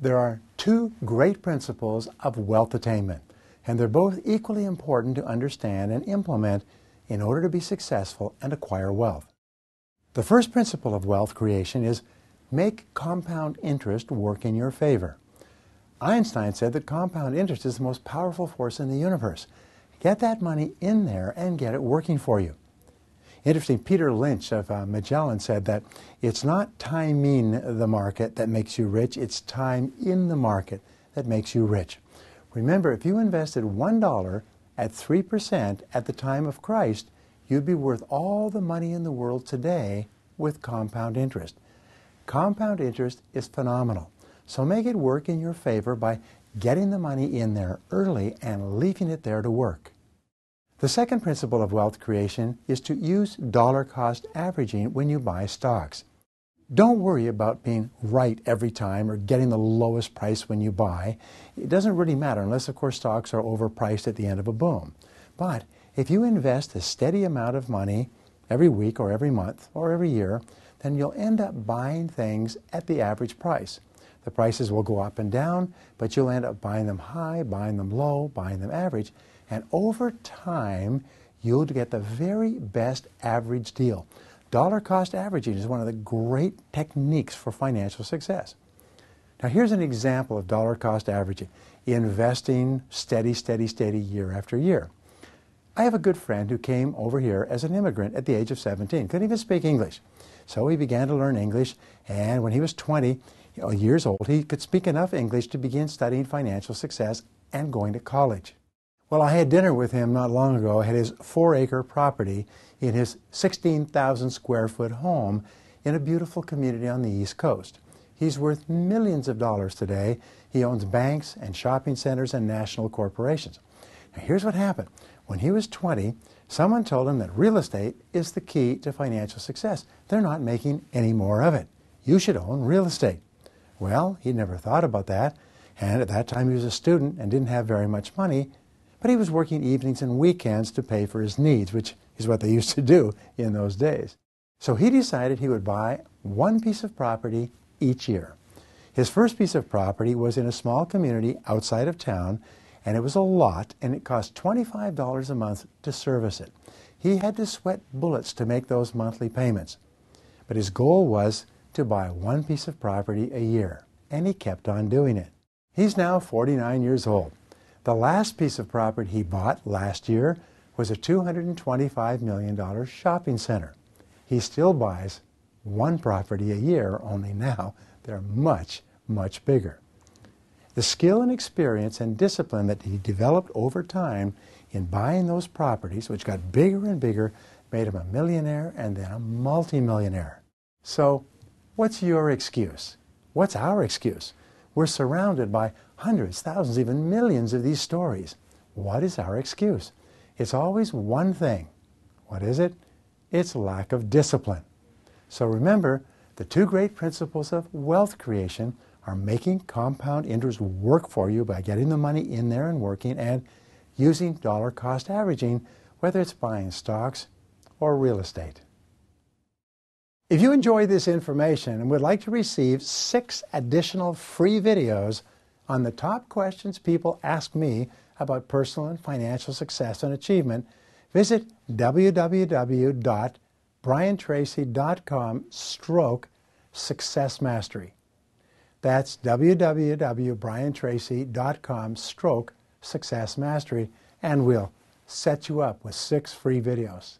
There are two great principles of wealth attainment, and they're both equally important to understand and implement in order to be successful and acquire wealth. The first principle of wealth creation is make compound interest work in your favor. Einstein said that compound interest is the most powerful force in the universe. Get that money in there and get it working for you. Interesting, Peter Lynch of uh, Magellan said that it's not timing the market that makes you rich, it's time in the market that makes you rich. Remember, if you invested $1 at 3% at the time of Christ, you'd be worth all the money in the world today with compound interest. Compound interest is phenomenal. So make it work in your favor by getting the money in there early and leaving it there to work. The second principle of wealth creation is to use dollar cost averaging when you buy stocks. Don't worry about being right every time or getting the lowest price when you buy. It doesn't really matter unless, of course, stocks are overpriced at the end of a boom. But if you invest a steady amount of money every week or every month or every year, then you'll end up buying things at the average price. The prices will go up and down, but you'll end up buying them high, buying them low, buying them average. And over time, you'll get the very best average deal. Dollar cost averaging is one of the great techniques for financial success. Now, here's an example of dollar cost averaging investing steady, steady, steady year after year. I have a good friend who came over here as an immigrant at the age of 17, couldn't even speak English. So he began to learn English, and when he was 20, uh, years old, he could speak enough English to begin studying financial success and going to college. Well, I had dinner with him not long ago at his four acre property in his 16,000 square foot home in a beautiful community on the East Coast. He's worth millions of dollars today. He owns banks and shopping centers and national corporations. Now, here's what happened. When he was 20, someone told him that real estate is the key to financial success. They're not making any more of it. You should own real estate. Well, he never thought about that, and at that time he was a student and didn't have very much money, but he was working evenings and weekends to pay for his needs, which is what they used to do in those days. So he decided he would buy one piece of property each year. His first piece of property was in a small community outside of town, and it was a lot, and it cost $25 a month to service it. He had to sweat bullets to make those monthly payments. But his goal was to buy one piece of property a year, and he kept on doing it. He's now 49 years old. The last piece of property he bought last year was a $225 million shopping center. He still buys one property a year, only now they're much, much bigger. The skill and experience and discipline that he developed over time in buying those properties, which got bigger and bigger, made him a millionaire and then a multimillionaire. So What's your excuse? What's our excuse? We're surrounded by hundreds, thousands, even millions of these stories. What is our excuse? It's always one thing. What is it? It's lack of discipline. So remember, the two great principles of wealth creation are making compound interest work for you by getting the money in there and working and using dollar cost averaging, whether it's buying stocks or real estate. If you enjoy this information and would like to receive six additional free videos on the top questions people ask me about personal and financial success and achievement, visit www.briantracy.com stroke success mastery. That's www.briantracy.com stroke success mastery and we'll set you up with six free videos.